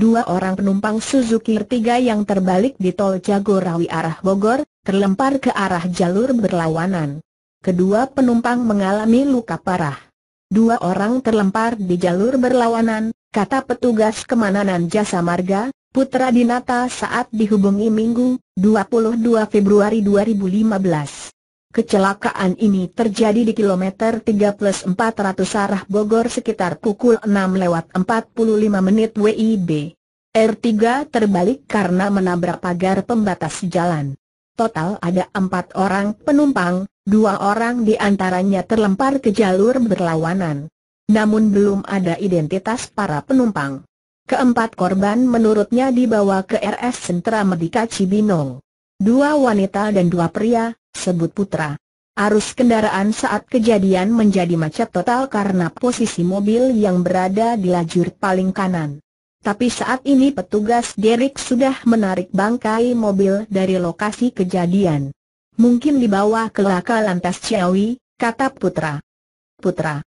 dua orang penumpang Suzuki Ertiga yang terbalik di tol Jagorawi arah Bogor, terlempar ke arah jalur berlawanan. Kedua penumpang mengalami luka parah. Dua orang terlempar di jalur berlawanan, kata petugas kemananan jasa marga, Putra Dinata saat dihubungi Minggu, 22 Februari 2015. Kecelakaan ini terjadi di kilometer 3 plus 400 arah Bogor sekitar pukul 6 lewat 45 menit WIB. R3 terbalik karena menabrak pagar pembatas jalan. Total ada 4 orang penumpang, 2 orang di antaranya terlempar ke jalur berlawanan. Namun belum ada identitas para penumpang. Keempat korban menurutnya dibawa ke RS Sentra Medika Cibinong. Dua wanita dan dua pria, sebut putra. Arus kendaraan saat kejadian menjadi macet total karena posisi mobil yang berada di lajur paling kanan. Tapi saat ini petugas Derek sudah menarik bangkai mobil dari lokasi kejadian. Mungkin dibawa ke laka lantas Ciawi, kata Putra. Putra,